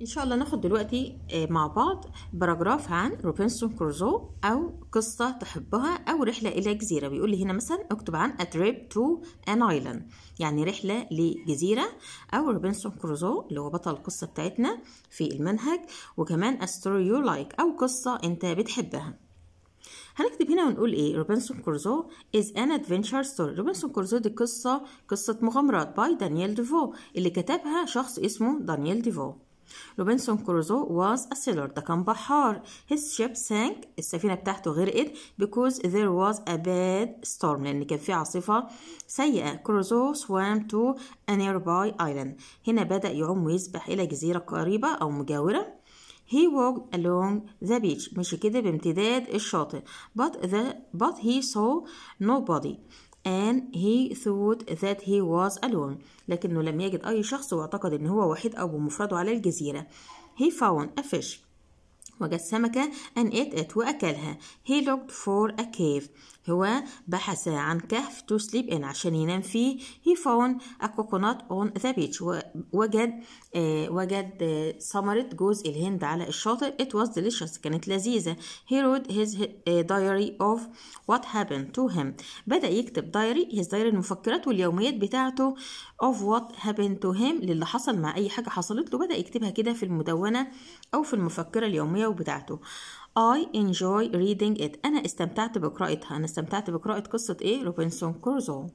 ان شاء الله ناخد دلوقتي آه، مع بعض باراجراف عن روبنسون كروزو او قصه تحبها او رحله الى جزيره بيقول لي هنا مثلا اكتب عن a trip to an island يعني رحله لجزيره او روبنسون كروزو اللي هو بطل القصه بتاعتنا في المنهج وكمان a story you like او قصه انت بتحبها هنكتب هنا ونقول ايه روبنسون كورزو از ان ادفنتشر ستوري روبنسون كورزو دي قصه قصه مغامرات باي دانيال ديفو اللي كتبها شخص اسمه دانيال ديفو روبنسون كروزو was a sailor ده كان بحار his ship sank السفينة بتاعته غرقت because there was a bad storm لأن كان في عاصفة سيئة كروزو swam to a nearby island هنا بدأ يعوم ويسبح إلى جزيرة قريبة أو مجاورة He walked along the beach مشي كده بامتداد الشاطئ but the but he saw nobody and he thought that he was alone لكنه لم يجد أي شخص واعتقد أنه هو وحيد أو بمفرده على الجزيرة he found a fish وجد سمكة and إت it وأكلها he looked for a cave هو بحث عن كهف to sleep in عشان ينام فيه he found a coconut on the beach وجد آه وجد آه ثمرة جوز الهند على الشاطئ it was delicious كانت لذيذة he wrote his uh, diary of what happened to him بدأ يكتب دايري his diary المفكرات واليوميات بتاعته of what happened to him للي حصل مع أي حاجة حصلت له بدأ يكتبها كده في المدونة أو في المفكرة اليومية الجواب بتاعته I enjoy reading it أنا استمتعت بقراءتها أنا استمتعت بقراءة قصة إيه روبنسون كروزو